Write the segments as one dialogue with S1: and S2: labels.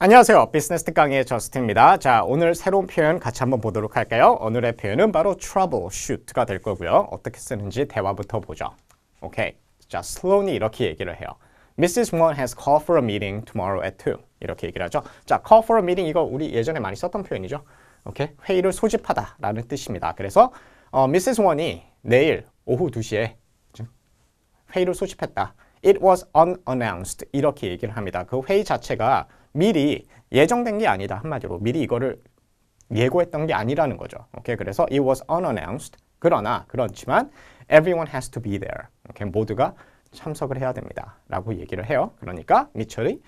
S1: 안녕하세요. 비즈니스 특 강의 저스틴입니다. 자, 오늘 새로운 표현 같이 한번 보도록 할까요? 오늘의 표현은 바로 troubleshoot가 될 거고요. 어떻게 쓰는지 대화부터 보죠. 오케이. 자, s l o 슬론이 이렇게 얘기를 해요. Mrs. m o o n has called for a meeting tomorrow at 2. 이렇게 얘기를 하죠. 자, call for a meeting 이거 우리 예전에 많이 썼던 표현이죠. 오케이. 회의를 소집하다라는 뜻입니다. 그래서 어, Mrs. m o o n 이 내일 오후 2시에 회의를 소집했다. It was unannounced. 이렇게 얘기를 합니다. 그 회의 자체가 미리 예정된 게 아니다. 한마디로 미리 이거를 예고했던 게 아니라는 거죠. 오케이. 그래서 it was unannounced. 그러나 그렇지만 everyone has to be there. 오케이. 모두가 참석을 해야 됩니다. 라고 얘기를 해요. 그러니까 미철이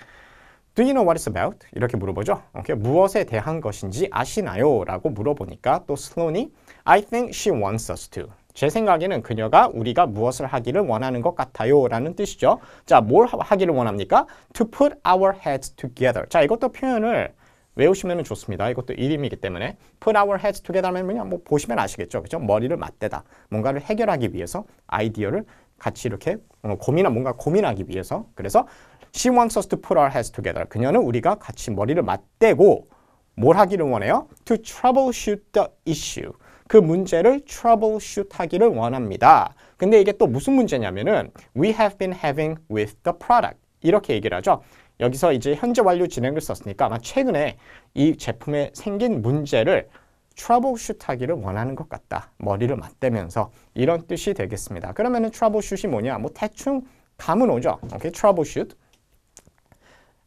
S1: Do you know what it's about? 이렇게 물어보죠. 오케이. 무엇에 대한 것인지 아시나요? 라고 물어보니까 또 슬론이 I think she wants us to. 제 생각에는 그녀가 우리가 무엇을 하기를 원하는 것 같아요 라는 뜻이죠. 자, 뭘 하기를 원합니까? To put our heads together. 자, 이것도 표현을 외우시면 좋습니다. 이것도 이름이기 때문에 put our heads together면 그뭐 보시면 아시겠죠. 그죠? 머리를 맞대다. 뭔가를 해결하기 위해서 아이디어를 같이 이렇게 어, 고민한 뭔가 고민하기 위해서 그래서 she wants us to put our heads together. 그녀는 우리가 같이 머리를 맞대고 뭘 하기를 원해요? To troubleshoot the issue. 그 문제를 troubleshoot 하기를 원합니다. 근데 이게 또 무슨 문제냐면은 we have been having with the product 이렇게 얘기를 하죠. 여기서 이제 현재 완료 진행을 썼으니까 아마 최근에 이 제품에 생긴 문제를 troubleshoot 하기를 원하는 것 같다. 머리를 맞대면서 이런 뜻이 되겠습니다. 그러면 은 t r o u b l e s h o o t 이 뭐냐? 뭐 대충 감은 오죠. 오케이, troubleshoot.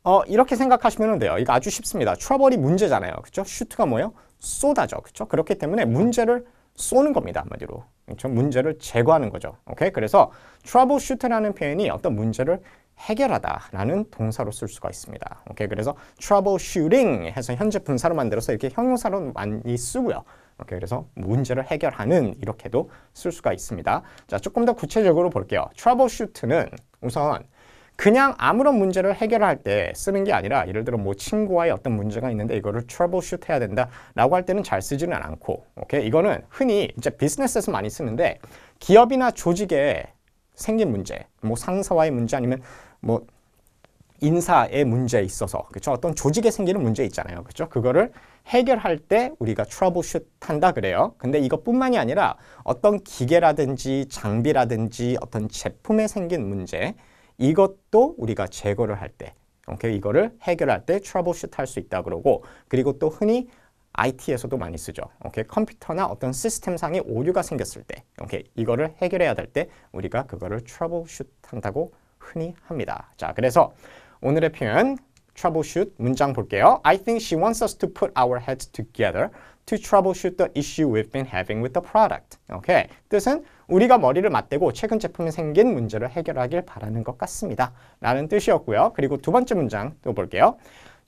S1: 어, 이렇게 생각하시면 돼요. 이거 아주 쉽습니다. 트러블이 문제잖아요. 그렇죠? 슈트가 뭐예요? 쏟아져. 그렇죠? 그렇기 때문에 문제를 쏘는 겁니다. 한마디로. 그렇죠? 문제를 제거하는 거죠. 오케이? 그래서 트러블 슈트라는 표현이 어떤 문제를 해결하다라는 동사로 쓸 수가 있습니다. 오케이? 그래서 트러블 슈팅 해서 현재 분사로 만들어서 이렇게 형용사로 많이 쓰고요. 오케이? 그래서 문제를 해결하는 이렇게도 쓸 수가 있습니다. 자, 조금 더 구체적으로 볼게요. 트러블 슈트는 우선 그냥 아무런 문제를 해결할 때 쓰는 게 아니라 예를 들어 뭐 친구와의 어떤 문제가 있는데 이거를 트러블 슛 해야 된다라고 할 때는 잘 쓰지는 않고 오케이 이거는 흔히 이제 비즈니스에서 많이 쓰는데 기업이나 조직에 생긴 문제 뭐 상사와의 문제 아니면 뭐 인사의 문제에 있어서 그렇죠 어떤 조직에 생기는 문제 있잖아요 그렇죠 그거를 해결할 때 우리가 트러블슛 한다 그래요 근데 이것뿐만이 아니라 어떤 기계라든지 장비라든지 어떤 제품에 생긴 문제 이것도 우리가 제거를 할 때, 오케이? 이거를 해결할 때 트러블 슛할수 있다 그러고 그리고 또 흔히 IT에서도 많이 쓰죠. 오케이? 컴퓨터나 어떤 시스템상의 오류가 생겼을 때, 오케이? 이거를 해결해야 될 때 우리가 그거를 트러블 슛 한다고 흔히 합니다. 자, 그래서 오늘의 표현 troubleshoot 문장 볼게요. I think she wants us to put our heads together to troubleshoot the issue we've been having with the product. 오케이. 뜻은 우리가 머리를 맞대고 최근 제품에 생긴 문제를 해결하길 바라는 것 같습니다. 라는 뜻이었고요. 그리고 두 번째 문장 또 볼게요.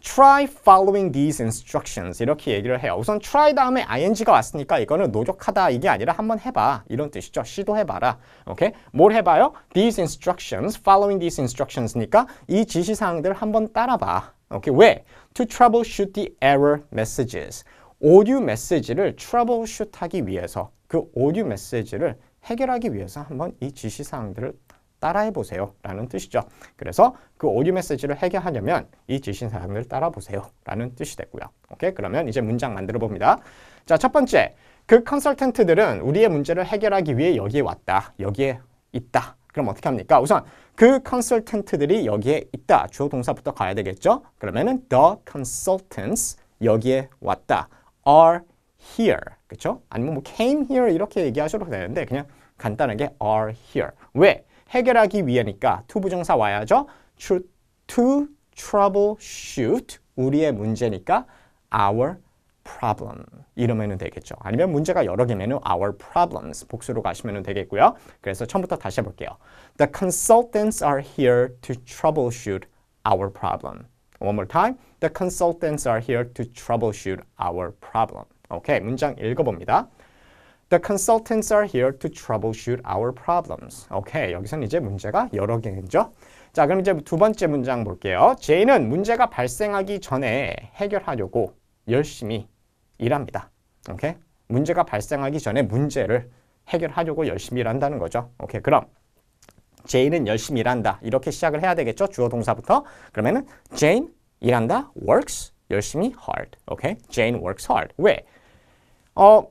S1: try following these instructions 이렇게 얘기를 해요. 우선 try 다음에 ing가 왔으니까 이거는 노력하다 이게 아니라 한번 해봐 이런 뜻이죠. 시도해봐라. 오케이? 뭘 해봐요? these instructions, following these instructions니까 이 지시사항들 을 한번 따라봐. 오케이? 왜? to troubleshoot the error messages 오류 메시지를 트러블 슛하기 위해서 그오류 메시지를 해결하기 위해서 한번 이 지시사항들을 따라해 보세요 라는 뜻이죠. 그래서 그오류 메시지를 해결하려면 이 지시사항을 따라 보세요 라는 뜻이 되고요. 오케이 그러면 이제 문장 만들어 봅니다. 자 첫 번째 그 컨설턴트들은 우리의 문제를 해결하기 위해 여기에 왔다 여기에 있다 그럼 어떻게 합니까? 우선 그 컨설턴트들이 여기에 있다 주어 동사부터 가야 되겠죠? 그러면은 the consultants 여기에 왔다 are here. 그렇죠? 아니면 뭐 came here 이렇게 얘기하셔도 되는데 그냥 간단하게 are here. 왜? 해결하기 위해니까 to 부정사 와야죠. to, to troubleshoot 우리의 문제니까 our problem 이러면 되겠죠. 아니면 문제가 여러 개면 our problems 복수로 가시면 되겠고요. 그래서 처음부터 다시 해볼게요. The consultants are here to troubleshoot our problem. One more time. The consultants are here to troubleshoot our problem. 오케이, okay, 문장 읽어봅니다. The consultants are here to troubleshoot our problems. 오케이, okay, 여기선 이제 문제가 여러 개죠. 자, 그럼 이제 두 번째 문장 볼게요. 제인은 문제가 발생하기 전에 해결하려고 열심히 일합니다. 오케이? 문제가 발생하기 전에 문제를 해결하려고 열심히 일한다는 거죠. 오케이, 그럼 제 a n 은 열심히 일한다. 이렇게 시작을 해야 되겠죠. 주어 동사부터. 그러면은 제인 일한다. works 열심히 hard. 오케이? 제인 n e works hard. 왜? 어,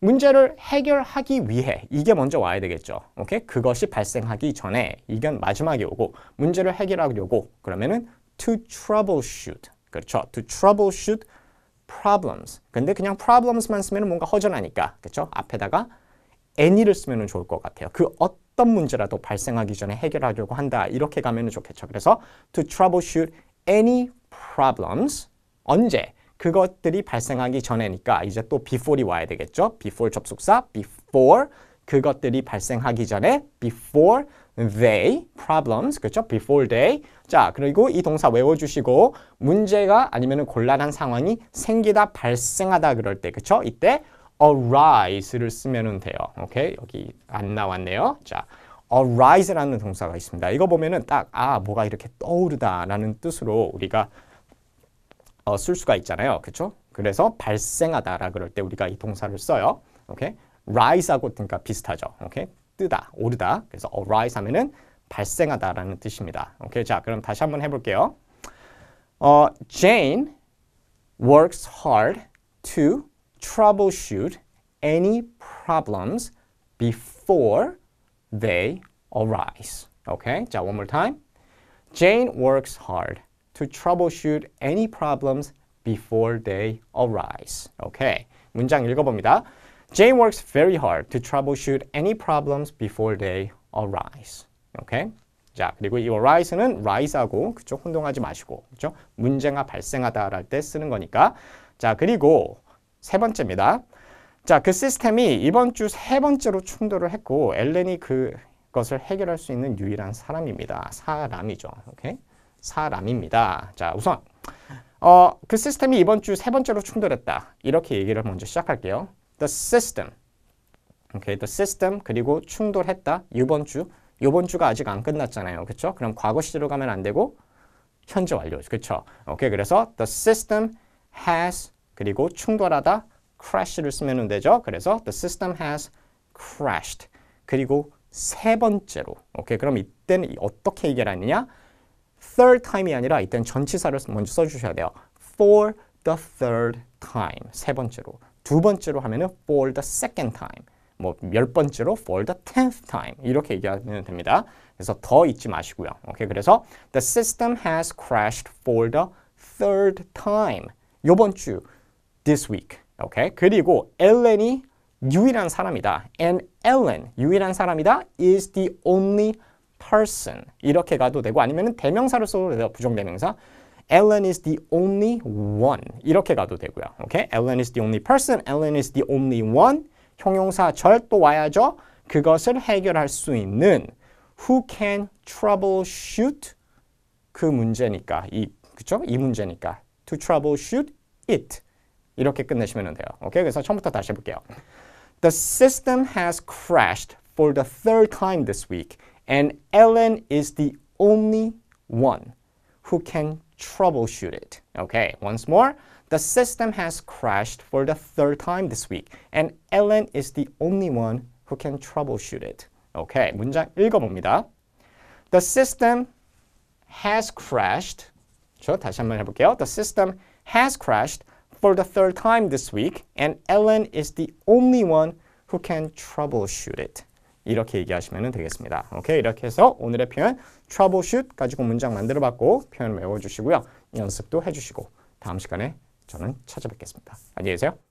S1: 문제를 해결하기 위해 이게 먼저 와야 되겠죠. 오케이? 그것이 발생하기 전에 이건 마지막에 오고 문제를 해결하려고 그러면은 to troubleshoot. 그렇죠. to troubleshoot problems. 근데 그냥 problems만 쓰면 뭔가 허전하니까. 그렇죠? 앞에다가 any를 쓰면 좋을 것 같아요. 그 어떤 어떤 문제라도 발생하기 전에 해결하려고 한다. 이렇게 가면 좋겠죠. 그래서 to troubleshoot any problems 언제? 그것들이 발생하기 전에니까 이제 또 before이 와야 되겠죠. before 접속사 before 그것들이 발생하기 전에 before they problems 그렇죠? before they 자 그리고 이 동사 외워주시고 문제가 아니면 곤란한 상황이 생기다 발생하다 그럴 때 그렇죠? 이때 arise를 쓰면 돼요. 오케이? 여기 안 나왔네요. 자, arise라는 동사가 있습니다. 이거 보면은 딱, 아, 뭐가 이렇게 떠오르다 라는 뜻으로 우리가 어, 쓸 수가 있잖아요. 그렇죠 그래서 발생하다 라 그럴 때 우리가 이 동사를 써요. 오케이? rise하고 그러니까 비슷하죠. 오케이? 뜨다, 오르다. 그래서 arise 하면은 발생하다 라는 뜻입니다. 오케이? 자, 그럼 다시 한번 해볼게요. 어, Jane works hard to troubleshoot any problems before they arise. Okay, 자, one more time. Jane works hard to troubleshoot any problems before they arise. Okay, 문장 읽어봅니다. Jane works very hard to troubleshoot any problems before they arise. Okay. 자, 그리고 이 arise는 rise하고 그쪽 혼동하지 마시고, 그죠? 문제가 발생하다랄 때 쓰는 거니까. 자, 그리고 세 번째입니다. 자, 그 시스템이 이번 주 세 번째로 충돌을 했고 엘렌이 그것을 해결할 수 있는 유일한 사람입니다. 사람이죠. 오케이? 사람입니다. 자, 우선 어, 그 시스템이 이번 주 세 번째로 충돌했다. 이렇게 얘기를 먼저 시작할게요. The system. 오케이, okay, the system 그리고 충돌했다. 이번 주, 이번 주가 아직 안 끝났잖아요. 그렇죠? 그럼 과거 시제로 가면 안 되고 현재 완료. 그렇죠? 오케이, okay, 그래서 the system has 그리고 충돌하다 crash를 쓰면 되죠. 그래서 the system has crashed. 그리고 세 번째로. 오케이. 그럼 이때는 어떻게 해결하느냐? third time이 아니라 이때는 전치사를 먼저 써주셔야 돼요. for the third time. 세 번째로. 두 번째로 하면은 for the second time. 뭐열 번째로 for the tenth time 이렇게 얘기하면 됩니다. 그래서 더 잊지 마시고요. 오케이. 그래서 the system has crashed for the third time. 요번 주 this week. Okay? 그리고 엘렌이 유일한 사람이다. And Ellen, 유일한 사람이다, is the only person. 이렇게 가도 되고 아니면 대명사로 써도 되고 부정대명사. Ellen is the only one. 이렇게 가도 되고요. Okay? Ellen is the only person. Ellen is the only one. 형용사 절도 와야죠. 그것을 해결할 수 있는 who can troubleshoot 그 문제니까 이 그렇죠? 이 문제니까 to troubleshoot it. 이렇게 끝내시면 돼요. 오케이? 그래서 처음부터 다시 해볼게요. The system has crashed for the third time this week, and Ellen is the only one who can troubleshoot it. Okay, once more. The system has crashed for the third time this week, and Ellen is the only one who can troubleshoot it. Okay, 문장 읽어봅니다. The system has crashed. 저 다시 한번 해볼게요. The system has crashed for the third time this week, and Ellen is the only one who can troubleshoot it. 이렇게 얘기하시면 되겠습니다. 오케이, 이렇게 해서 오늘의 표현 troubleshoot 가지고 문장 만들어봤고 표현 외워주시고요. 연습도 해주시고 다음 시간에 저는 찾아뵙겠습니다. 안녕히 계세요.